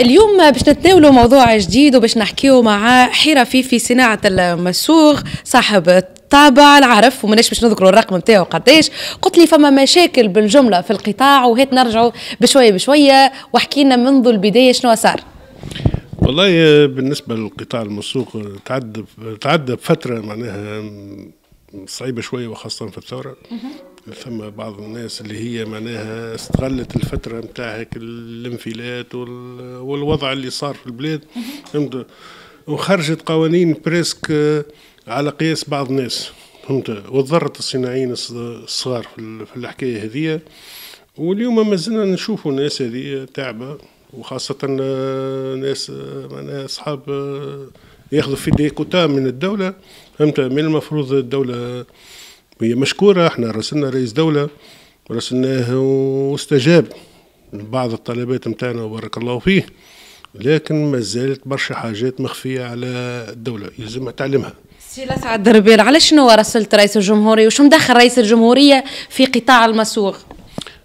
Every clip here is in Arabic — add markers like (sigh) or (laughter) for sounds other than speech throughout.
اليوم باش نتناولوا موضوع جديد وباش نحكيو مع حرفي في صناعه المسوغ صاحب طابع العرف وماناش باش نذكروا الرقم نتاعو قداش قلت لي فما مشاكل بالجمله في القطاع وهات نرجعوا بشويه بشويه وحكينا منذ البدايه شنو صار والله آه، بالنسبه للقطاع المسوق تعدى آه، تعدى آه، فتره معناها صعيبه شويه وخاصه في الثوره فما بعض الناس اللي هي معناها استغلت الفترة نتاع هيك الانفلات والوضع اللي صار في البلاد فهمت وخرجت قوانين بريسك آه، على قياس بعض الناس فهمت وضرت الصناعيين الصغار في الحكاية هذه واليوم مازلنا نشوفوا الناس هذه تعبة وخاصة آه، ناس آه، معناها أصحاب ياخذوا في ديكوتا من الدولة فهمت من المفروض الدولة وهي مشكوره احنا راسلنا رئيس دوله راسلناه واستجاب بعض الطلبات نتاعنا وبارك الله فيه لكن ما زالت برشا حاجات مخفيه على الدوله يلزمها تعلمها سي لسعد دربيل على شنو راسلت رئيس الجمهوريه وشو مدخل رئيس الجمهوريه في قطاع المسوغ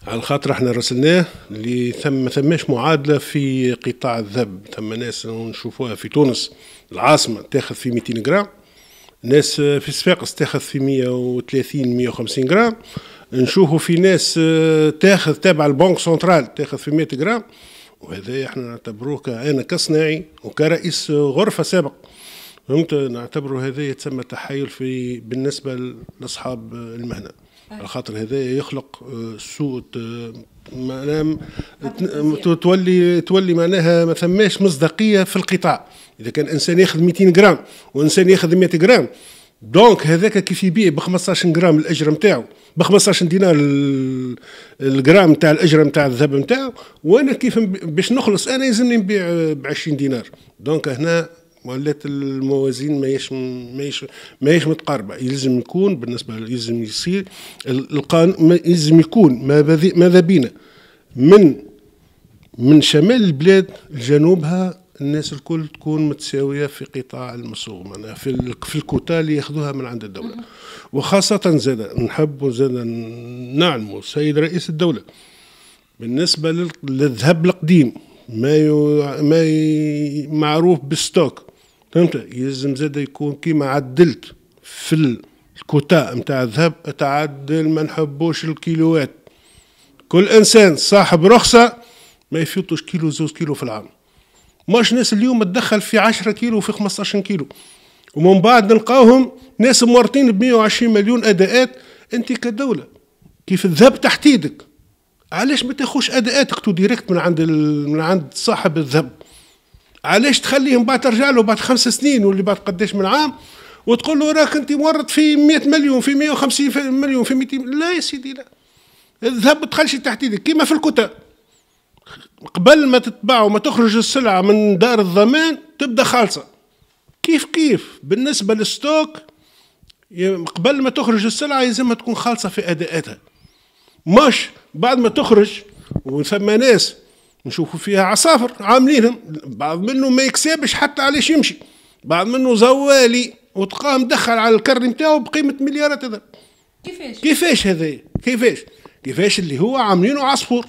على خاطر احنا راسلناه اللي ثم ثماش معادله في قطاع الذب ثم ناس نشوفوها في تونس العاصمه تاخذ في 200 جرام ناس في السفاق تاخذ في 130 150 غرام نشوفوا في ناس آه، تاخذ تابع البنك سنترال تاخذ في 100 غرام وهذا احنا نعتبروه كأنا كصناعي وكرئيس غرفة سابق فهمت نعتبره هذا يتسمى تحايل في بالنسبة لأصحاب المهنة على خاطر هذا يخلق آه، سوء معناها يعني. تولي تولي معناها ما ثماش مصداقيه في القطاع اذا كان انسان ياخذ 200 جرام وانسان ياخذ 100 جرام دونك هذاك كيف يبيع ب 15 جرام الاجر نتاعو ب 15 دينار الجرام نتاع الاجر نتاع الذهب نتاعو وانا كيف باش نخلص انا يلزمني نبيع ب 20 دينار دونك هنا ولات الموازين ماهيش ماهيش ماهيش متقاربه يلزم يكون بالنسبه يلزم يصير القانون يلزم يكون ماذا ماذا بينا من من شمال البلاد لجنوبها الناس الكل تكون متساويه في قطاع المسوغ في في الكوتا اللي ياخذوها من عند الدوله وخاصه زاد نحب زاد نعلم السيد رئيس الدوله بالنسبه للذهب القديم ما ي... ما ي... معروف بالستوك فهمت يلزم زاد يكون كيما عدلت في الكوتا نتاع الذهب تعدل ما نحبوش الكيلوات كل انسان صاحب رخصه ما يفوتوش كيلو زوز كيلو في العام ماش ناس اليوم تدخل في 10 كيلو وفي 15 كيلو ومن بعد نلقاوهم ناس مورطين ب 120 مليون اداءات انت كدوله كيف الذهب تحت ايدك علاش ما تاخوش اداءاتك تو ديريكت من عند من عند صاحب الذهب علاش تخليهم بعد ترجع له بعد خمس سنين واللي بعد قداش من عام وتقول له راك انت مورط في 100 مليون في 150 مليون في 200 لا يا سيدي لا الذهب تخلش تحت يدك كيما في الكتب قبل ما تتباع وما تخرج السلعة من دار الضمان تبدا خالصة كيف كيف بالنسبة للستوك قبل ما تخرج السلعة يلزمها تكون خالصة في أداءاتها مش بعد ما تخرج وثم ناس نشوفوا فيها عصافر عاملينهم بعض منه ما يكسبش حتى علاش يمشي بعض منه زوالي وتقام دخل على الكر نتاعو بقيمه مليارات هذا كيفاش كيفاش هذا كيفاش كيفاش اللي هو عاملينه عصفور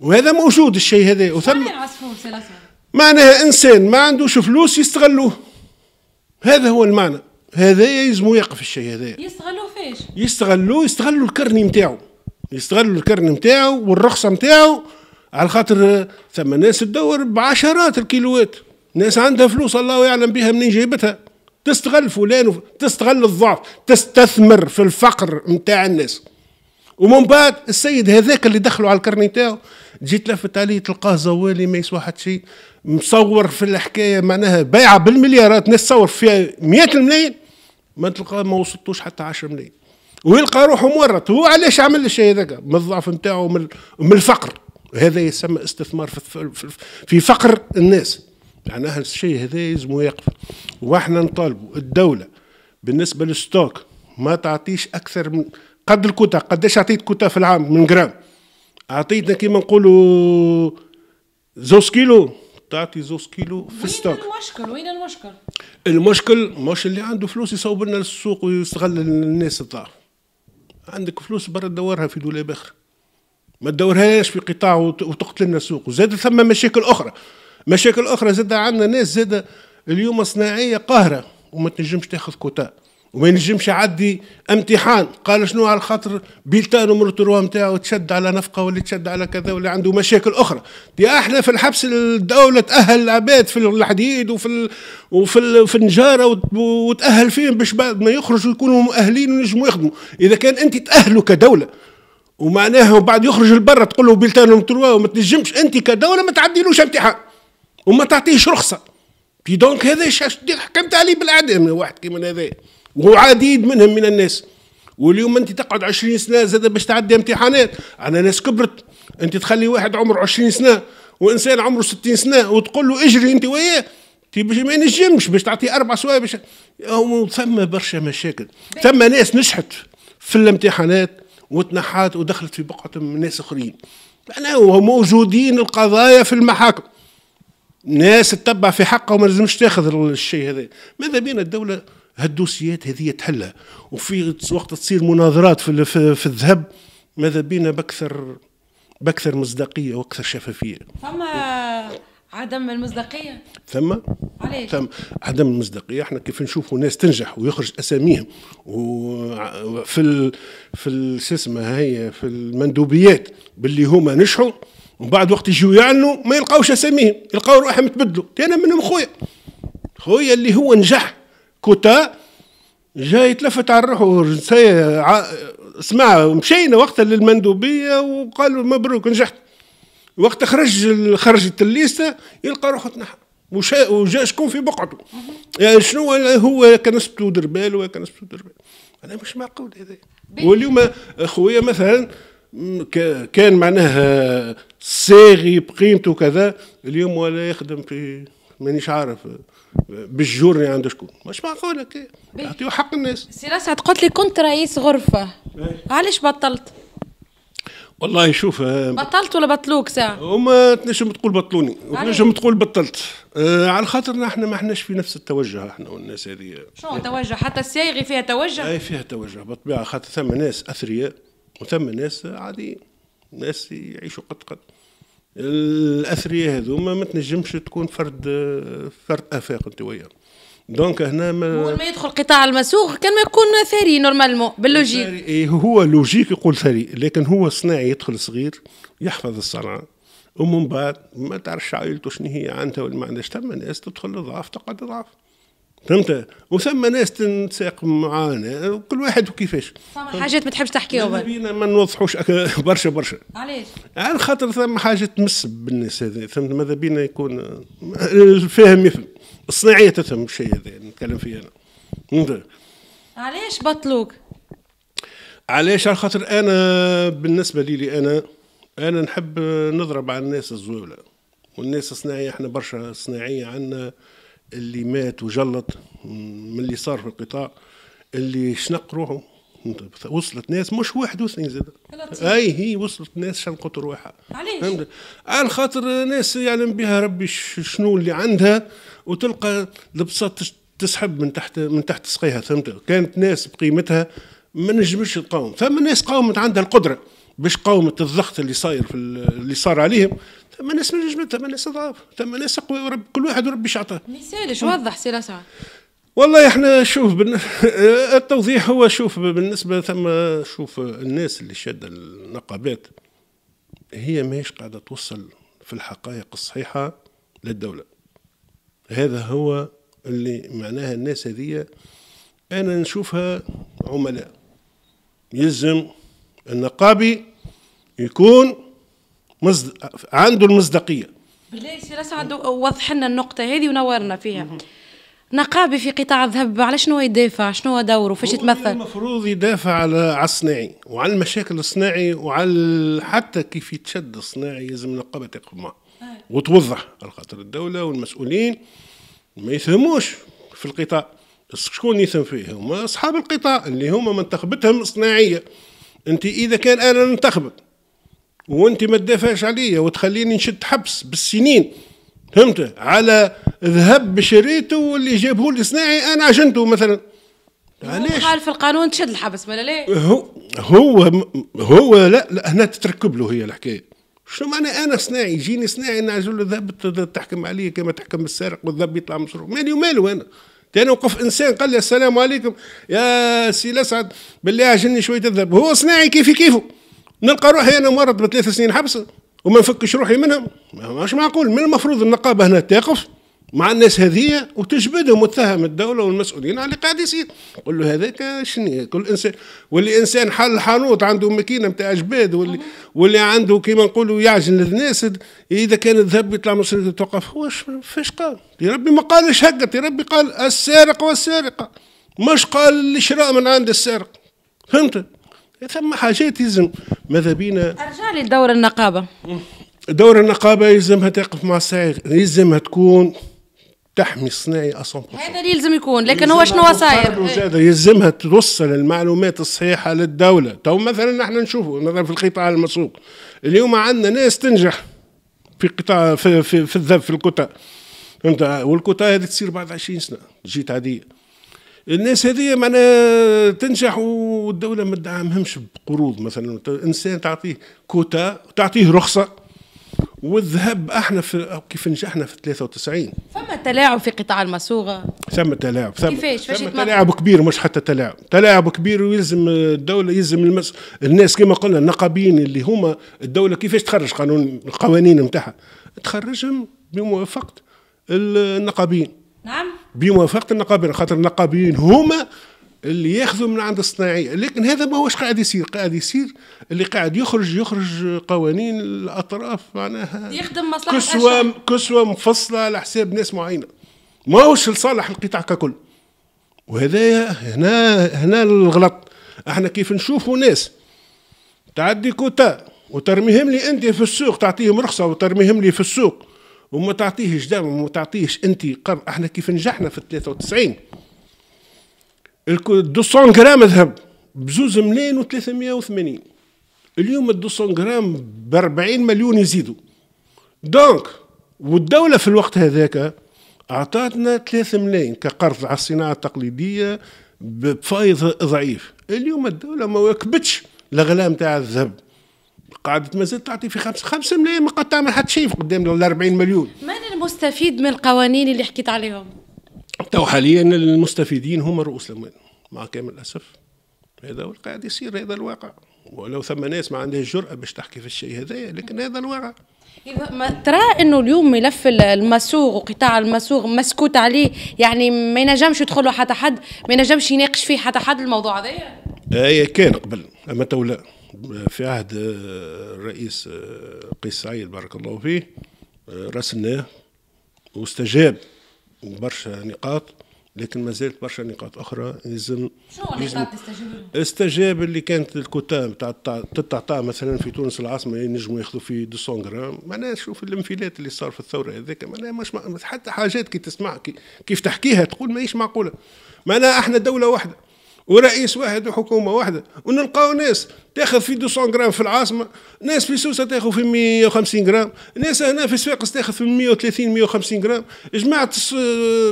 وهذا موجود الشيء هذا وثم عصفور معناها انسان ما عندوش فلوس يستغلوه هذا هو المعنى هذا يلزمو يقف الشيء هذا يستغلوه فيش يستغلوه يستغلوا الكرني نتاعو يستغلوا الكرني نتاعو والرخصه نتاعو على خاطر ثم ناس تدور بعشرات الكيلوات ناس عندها فلوس الله يعلم بها منين جايبتها تستغل فلان وف... تستغل الضعف تستثمر في الفقر نتاع الناس ومن بعد السيد هذاك اللي دخلوا على الكرني تاعو تجي تلفت عليه تلقاه زوالي ما يسوى حتى شيء مصور في الحكايه معناها بيعه بالمليارات ناس تصور فيها مئات الملايين ما تلقاه ما وصلتوش حتى 10 ملايين ويلقى روحه مورط هو علاش عمل الشيء هذاك من الضعف نتاعو من الفقر هذا يسمى استثمار في, في فقر الناس معناها يعني الشيء هذا يلزم يقف واحنا نطالبوا الدوله بالنسبه للستوك ما تعطيش اكثر من قد الكوتا قداش عطيت كوتا في العام من جرام عطيتنا كيما نقولوا زوز كيلو تعطي زوز كيلو في الستوك وين المشكل وين المشكل المشكل مش اللي عنده فلوس يصوب لنا للسوق ويستغل الناس الضعف عندك فلوس برا دورها في دولاب اخر ما تدورهاش في قطاع وتقتل لنا السوق وزاد ثم مشاكل اخرى مشاكل اخرى زاد عندنا ناس زاد اليوم صناعيه قاهره وما تنجمش تاخذ كوتا وما ينجمش يعدي امتحان قال شنو على خاطر بيلتان نمرة نتاعو تشد على نفقه ولا تشد على كذا ولا عنده مشاكل اخرى دي احنا في الحبس الدوله تاهل العباد في الحديد وفي ال... وفي ال... في النجاره وتاهل فيهم باش بعد ما يخرجوا يكونوا مؤهلين وينجموا يخدموا اذا كان انت تاهلوا كدوله ومعناها وبعد يخرج لبرا تقول له بلتان تروا وما تنجمش انت كدوله ما تعديلوش امتحان وما تعطيهش رخصه في دونك هذا حكمت عليه بالاعدام واحد كيما هذا وهو عديد منهم من الناس واليوم انت تقعد 20 سنه زاد باش تعدي امتحانات انا ناس كبرت انت تخلي واحد عمره 20 سنه وانسان عمره 60 سنه وتقول له اجري انت وياه باش ما ينجمش باش تعطيه اربع سوايع باش ثم برشا مشاكل ثم ناس نجحت في الامتحانات وتنحات ودخلت في بقعة من ناس اخرين معناها موجودين القضايا في المحاكم ناس تتبع في حقها وما لازمش تاخذ الشيء هذا ماذا بين الدولة هالدوسيات هذه تحلها وفي وقت تصير مناظرات في, في, في الذهب ماذا بينا بأكثر بأكثر مصداقية وأكثر شفافية فما عدم المصداقيه ثم عليك. ثم عدم المصداقيه احنا كيف نشوفوا ناس تنجح ويخرج اساميهم وفي ال... في السسمه هي في المندوبيات باللي هما نجحوا ومن بعد وقت يجيو يعلنوا ما يلقاوش اساميهم يلقاو روحهم تبدلوا انا منهم خويا خويا اللي هو نجح كوتا جاي تلفت على روحه سمع مشينا وقتها للمندوبيه وقالوا مبروك نجحت وقت خرج خرجت الليسته يلقى روحه تنحى وشا وجا شكون في بقعته يعني شنو هو كان نسبته دربال ولا كان نسبته دربال انا مش معقول هذا واليوم خويا مثلا كان معناها صاغي بقيمته كذا اليوم ولا يخدم في مانيش عارف بالجورني عند شكون مش معقول هكا يعطيو حق الناس سي راسعد قلت لي كنت رئيس غرفه إيه. علاش بطلت؟ والله شوف آه، بطلت ولا بطلوك ساعة؟ وما تنجم تقول بطلوني تنجم تقول بطلت آه على خاطرنا احنا ما احناش في نفس التوجه احنا والناس هذه شنو توجه حتى السايغي فيها توجه؟ اي فيها توجه بالطبيعة خاطر ثم ناس أثرياء وثم ناس عاديين ناس يعيشوا قد قد الأثرياء هذوما ما تنجمش تكون فرد آه، فرد آفاق أنت وياهم دونك هنا ما ما يدخل قطاع المسوق كان ما يكون ثري نورمالمون باللوجيك إيه، هو لوجيك يقول ثري لكن هو صناعي يدخل صغير يحفظ الصنعه ومن بعد ما تعرفش عائلته شنو هي عندها ولا ما عندهاش ثم ناس تدخل ضعف تقعد ضعف فهمت وثم ناس تنساق معانا كل واحد وكيفاش ثم حاجات ما تحبش تحكيهم بينا ما نوضحوش (laughs) برشا برشا علاش على خاطر ثم حاجه تمس بالناس هذه فهمت ماذا بينا يكون الفاهم يفهم الصناعيه تتم الشيء هذا نتكلم فيه انا علاش بطلوك؟ علاش على خاطر انا بالنسبه لي, لي انا انا نحب نضرب على الناس الزويله والناس الصناعيه احنا برشا صناعيه عندنا اللي مات وجلط من اللي صار في القطاع اللي شنق روحه وصلت ناس مش واحد واثنين زاد اي هي وصلت ناس شنقت روحها علاش على خاطر ناس يعلم بها ربي شنو اللي عندها وتلقى البساط تسحب من تحت من تحت سقيها فهمت كانت ناس بقيمتها ما نجمش تقاوم ثم ناس قاومت عندها القدره باش قاومت الضغط اللي صاير في اللي صار عليهم ثم ناس ما نجمت ثم ناس ضعاف ثم ناس اقوى كل واحد وربي ما يسالش وضح سي والله احنا شوف بن... (laughs) التوضيح هو شوف بالنسبة ثم شوف الناس اللي شادة النقابات هي ماهيش قاعدة توصل في الحقائق الصحيحة للدولة هذا هو اللي معناها الناس هذية أنا نشوفها عملاء يلزم النقابي يكون مصد... عنده المصداقية بالله سي رسعد وضح لنا النقطة هذه ونورنا فيها نقابي في قطاع الذهب على شنو يدافع شنو هو دوره فاش يتمثل المفروض يدافع على على الصناعي وعلى المشاكل الصناعي وعلى حتى كيف يتشد الصناعي لازم النقابه تقف معه آه. وتوضح على خاطر الدوله والمسؤولين ما يفهموش في القطاع شكون يثم فيه هما اصحاب القطاع اللي هما منتخبتهم صناعيه انت اذا كان انا ننتخبك وانت ما تدافعش عليا وتخليني نشد حبس بالسنين فهمت على ذهب شريته واللي جابه لي صناعي انا عجنته مثلا علاش في القانون تشد الحبس ولا لا هو هو هو لا, لا هنا تتركب له هي الحكايه شو معنى انا صناعي يجيني صناعي نعزل الذهب تحكم عليه كما تحكم السارق والذهب يطلع مشروع مالي وماله انا كان وقف انسان قال لي السلام عليكم يا سي الاسعد بالله عجلني شويه الذهب هو صناعي كيفي كيفه نلقى روحي انا مرض بثلاث سنين حبس وما نفكش روحي منهم مش معقول من المفروض النقابه هنا تقف مع الناس هذية وتجبدهم وتتهم الدولة والمسؤولين على قاعد يصير قول له هذاك شنو كل انسان واللي انسان حل حانوت عنده ماكينة نتاع جباد واللي واللي عنده كيما نقولوا يعجن الناس اذا كان الذهب يطلع مصر توقف هو فاش قال يا ربي ما قالش هكا يا ربي قال السارق والسارقة مش قال اللي شراء من عند السارق فهمت ثم حاجات يلزم ماذا بينا ارجع لي لدور النقابه دور النقابه يلزمها تقف مع الصايغ يلزمها تكون تحمي الصناعي 100% هذا اللي يلزم يكون لكن هو شنو صاير يلزمها توصل المعلومات الصحيحه للدوله تو مثلا نحن نشوفوا مثلا في القطاع المسوق اليوم عندنا ناس تنجح في قطاع في في, في الذب في الكتل فهمت والكتل هذه تصير بعد 20 سنه جيت عاديه الناس هذه معناها تنجح والدوله ما تدعمهمش بقروض مثلا انسان تعطيه كوتا تعطيه رخصه والذهب احنا في كيف نجحنا في 93 فما تلاعب في قطاع المصوغه ثم تلاعب ثم كيفاش فما تلاعب كبير مش حتى تلاعب تلاعب كبير ويلزم الدوله يلزم المس... الناس كما قلنا النقابين اللي هما الدوله كيفاش تخرج قانون القوانين نتاعها تخرجهم بموافقه النقابين نعم بموافقه النقابين خاطر النقابيين هما اللي ياخذوا من عند الصناعيه لكن هذا ما هوش قاعد يصير قاعد يصير اللي قاعد يخرج يخرج قوانين الاطراف معناها يخدم مصلحه كسوه كسوه مفصله على حساب ناس معينه ما هوش لصالح القطاع ككل وهذا هنا هنا الغلط احنا كيف نشوفوا ناس تعدي كوتا وترميهم لي انت في السوق تعطيهم رخصه وترميهم لي في السوق وما تعطيهش دعم وما تعطيهش انت قر احنا كيف نجحنا في 93 200 غرام ذهب بزوز ملايين و380 اليوم ال 200 جرام ب 40 مليون يزيدوا دونك والدولة في الوقت هذاك أعطتنا 3 ملايين كقرض على الصناعة التقليدية بفائض ضعيف اليوم الدولة ما واكبتش الغلاء تاع الذهب قعدت مازال تعطي في خمسة 5 ملايين ما قد تعمل حتى شيء قدام ال 40 مليون من المستفيد من القوانين اللي حكيت عليهم؟ تو حاليا المستفيدين هم رؤوس الاموال مع كامل الاسف هذا هو قاعد يصير هذا الواقع ولو ثم ناس ما عندهاش جرأة باش تحكي في الشيء هذايا لكن هذا الواقع ما ترى انه اليوم ملف المسوغ وقطاع المسوغ مسكوت عليه يعني ما ينجمش يدخله حتى حد ما ينجمش يناقش فيه حتى حد الموضوع هذايا اي آه، كان قبل اما تو لا في عهد آه، الرئيس آه، قيس سعيد بارك الله فيه رسمناه واستجاب برشا نقاط لكن ما زالت برشا نقاط اخرى لازم شنو نقاط استجاب؟ استجاب اللي كانت الكوتا نتاع تتعطى مثلا في تونس العاصمه ينجموا يعني ياخذوا في 200 غرام معناها شوف الانفلات اللي صار في الثوره هذاك معناها مش حتى حاجات كي تسمع كي كيف تحكيها تقول ماهيش معقوله معناها احنا دوله واحده ورئيس واحد وحكومه واحده ونلقاو ناس تاخذ في 200 غرام في العاصمه ناس في سوسه تاخذ في 150 غرام ناس هنا في صفاقس تاخذ في 130 150 غرام جماعه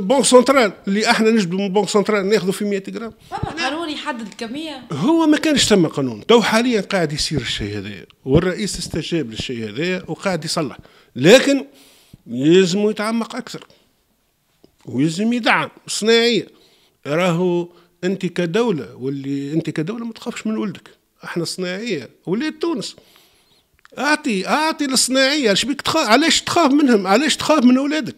بنك سنترال اللي احنا نجبدوا من بنك سنترال ناخذوا في 100 غرام فما قانون يحدد الكميه هو ما كانش ثم قانون تو حاليا قاعد يصير الشيء هذايا والرئيس استجاب للشيء هذايا وقاعد يصلح لكن يلزموا يتعمق اكثر ويلزم يدعم صناعيه راهو انت كدوله واللي انت كدوله ما تخافش من ولدك احنا صناعيه ولاد تونس اعطي اعطي للصناعيه اش بيك تخاف علاش تخاف منهم علاش تخاف من اولادك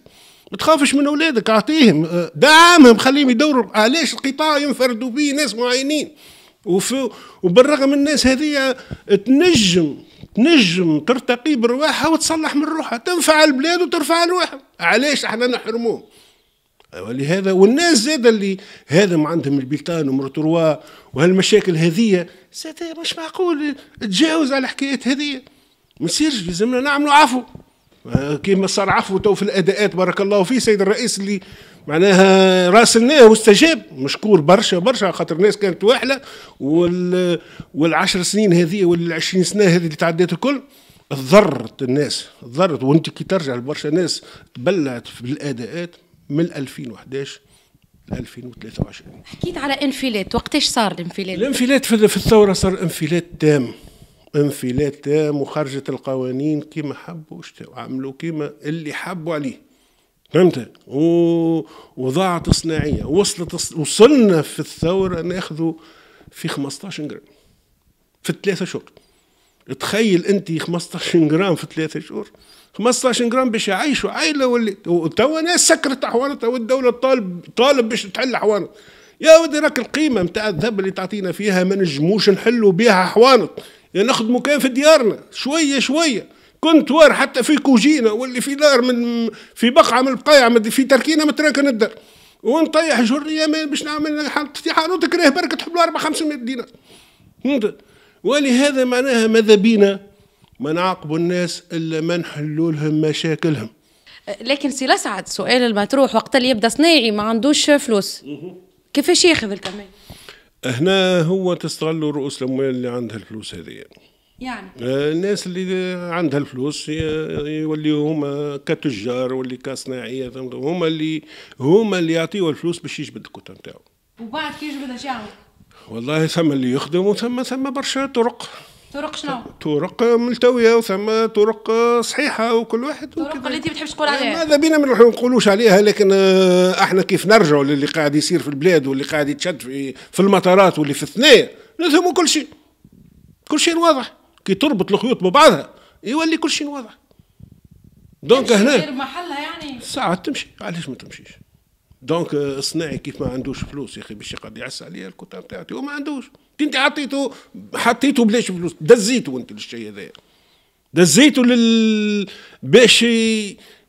ما تخافش من اولادك اعطيهم آه، دعمهم خليهم يدوروا علاش القطاع ينفردوا به ناس معينين وفي وبالرغم الناس هذه تنجم تنجم ترتقي برواحها وتصلح من روحها تنفع البلاد وترفع رواحها علاش احنا نحرموه ولهذا والناس زاد اللي هذم عندهم البيكتان ومرتروا وهالمشاكل هذية زاد مش معقول تجاوز على الحكايات هذية ما يصيرش لازمنا نعملوا عفو آه، كيما صار عفو تو في الاداءات بارك الله فيه سيد الرئيس اللي معناها راسلناه واستجاب مشكور برشا برشا خاطر الناس كانت واحله وال والعشر سنين هذه والعشرين سنه هذه اللي تعديت الكل ضرت الناس ضرت وانت كي ترجع لبرشا ناس تبلعت في الاداءات من 2011 ل 2023 حكيت على انفلات وقتاش صار الانفلات؟ الانفلات في الثوره صار انفلات تام انفلات تام وخرجت القوانين كيما حبوا وعملوا كيما اللي حبوا عليه فهمت و... وضاعت صناعيه وصلت وصلنا في الثوره ناخذوا في 15 جرام في ثلاثة شهور تخيل انت 15 جرام في ثلاثة شهور 15 جرام باش يعيشوا عائله ولا توا ناس سكرت احوالتها والدوله طالب طالب باش تحل احوالها يا ودي راك القيمه نتاع الذهب اللي تعطينا فيها ما نجموش نحلوا بها حوانط يعني نخدموا كان في ديارنا شويه شويه كنت وار حتى في كوجينا واللي في دار من في بقعه من البقايع في تركينا تراكن الدار ونطيح جريه باش نعمل في حانوت كراه برك تحب له 4 500 دينار فهمت ولهذا معناها ماذا بينا ما نعاقبوا الناس إلا ما نحلوا لهم مشاكلهم لكن سي الأسعد سؤال المطروح وقت اللي يبدا صناعي ما عندوش فلوس كيفاش ياخذ الكمال؟ هنا هو تستغلوا رؤوس الاموال اللي عندها الفلوس هذه يعني آه، الناس اللي عندها الفلوس يوليو هما آه، كتجار واللي كصناعيه هما اللي هما اللي يعطيوا الفلوس باش يجبد الكوتا نتاعو وبعد كي يجبدها شو يعمل؟ والله ثم اللي يخدم وثم ثم برشا طرق طرق شنو؟ طرق ملتويه وثم طرق صحيحه وكل واحد طرق اللي انت ما تحبش تقول عليها ماذا بينا ما نقولوش عليها لكن آه، احنا كيف نرجعوا للي قاعد يصير في البلاد واللي قاعد يتشد في, في المطارات واللي في الثنايا نفهموا كل شيء كل شيء واضح كي تربط الخيوط ببعضها يولي كل شيء واضح يعني دونك هنا محلها يعني ساعات تمشي علاش ما تمشيش دونك الصناعي آه، كيف ما عندوش فلوس يا اخي باش يقعد يعس عليا الكوتا نتاعتي وما عندوش انت عطيته حطيته بلاش فلوس دزيته انت للشيء هذا دزيته لل باش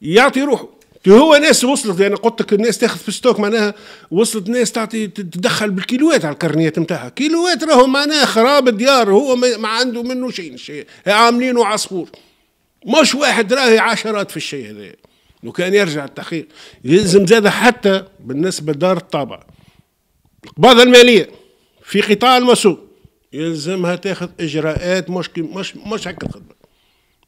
يعطي روحه هو ناس وصلت يعني قلت لك الناس تاخذ في ستوك معناها وصلت ناس تعطي تدخل بالكيلوات على الكرنيات نتاعها كيلوات راهو معناها خراب الديار هو ما عنده منه شيء الشيء عاملينه عصفور مش واحد راهي عشرات في الشيء هذا لو كان يرجع التحقيق يلزم زاد حتى بالنسبه لدار الطابع القباضه الماليه في قطاع المسوق يلزمها تاخذ اجراءات مش مش مش هكا الخدمه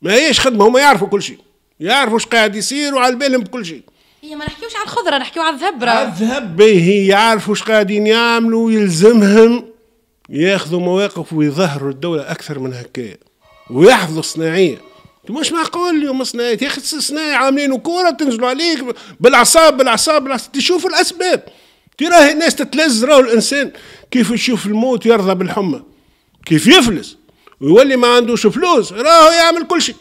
ما هيش خدمه هما يعرفوا كل شيء يعرفوا ايش قاعد يصير وعلى بالهم بكل شيء هي إيه، ما نحكيوش على الخضره نحكيو على الذهب على الذهب هي يعرفوا ايش قاعدين يعملوا يلزمهم ياخذوا مواقف ويظهروا الدوله اكثر من هكايا ويحفظوا الصناعيه مش معقول اليوم صناعات يا اخي صناعي عاملين كوره تنزلوا عليك بالعصاب بالعصاب, تشوف الاسباب تراه الناس تتلز راهو الانسان كيف يشوف الموت يرضى بالحمى كيف يفلس ويولي ما عندوش فلوس راهو يعمل كل شيء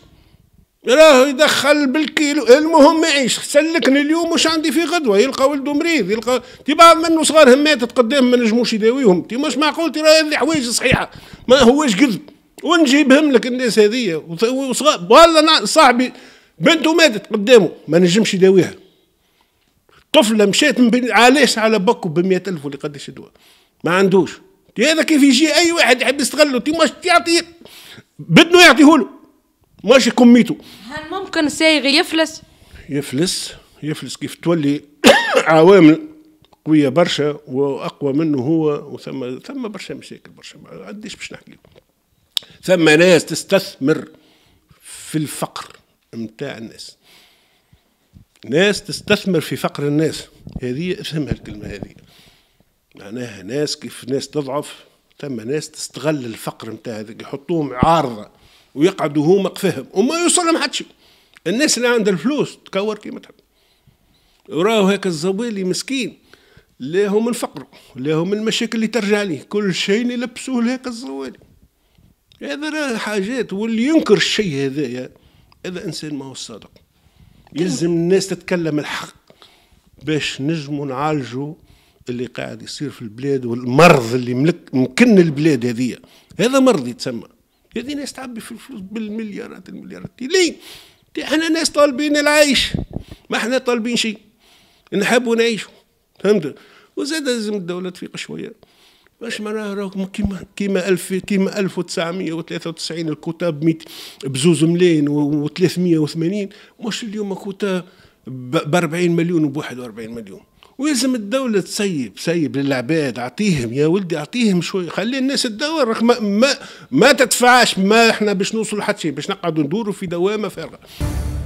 راه يدخل بالكيلو المهم يعيش سلكني اليوم مش عندي في غدوه يلقى ولده مريض يلقى تي بعض منه هم ماتت قدام ما نجموش يداويهم تي مش معقول تي راهي هذه حوايج صحيحه ما هواش كذب ونجيبهم لك الناس هذيا وصغار والله صاحبي بنته ماتت قدامه ما نجمش يداويها طفله مشات من بين علاش على بكو ب 100000 ولا قداش الدواء ما عندوش هذا كيف يجي اي واحد يحب يستغله ماش يعطي بدنه يعطيه له ماشي كميته هل ممكن سايغ يفلس يفلس يفلس كيف تولي (coughs) عوامل قويه برشا واقوى منه هو وثم ثم برشا مشاكل برشا ما عنديش باش نحكي ثم ناس تستثمر في الفقر نتاع الناس ناس تستثمر في فقر الناس هذه افهمها الكلمة هذه معناها ناس كيف ناس تضعف ثم ناس تستغل الفقر نتاع هذيك يحطوهم عارضة ويقعدوا هما قفاهم وما يوصلهم حتى شيء الناس اللي عندها الفلوس تكور كيما تحب وراهو هيك الزوالي مسكين لا هو من فقره لا هو من المشاكل اللي ترجع ليه كل شيء يلبسوه لهيك الزوالي هذا راه حاجات واللي ينكر الشيء هذايا هذا انسان ما هو صادق يلزم الناس تتكلم الحق باش نجموا نعالجوا اللي قاعد يصير في البلاد والمرض اللي ملك مكن البلاد هذه هذا مرض يتسمى هذه ناس تعبي في الفلوس بالمليارات المليارات ليه؟ احنا ناس طالبين العيش ما احنا طالبين شيء نحبوا نعيشوا فهمت وزاد لازم الدوله تفيق شويه واش معناها راهم كيما كيما 1000 كيما 1993 الكتاب 100 بزوز ملايين و380 مش اليوم كتاب ب 40 مليون وب 41 مليون ولازم الدولة تسيب سيب للعباد اعطيهم يا ولدي اعطيهم شوية خلي الناس تدور ما, ما, ما تدفعش ما احنا باش نوصل لحد شيء باش نقعدوا ندوروا في دوامة فارغة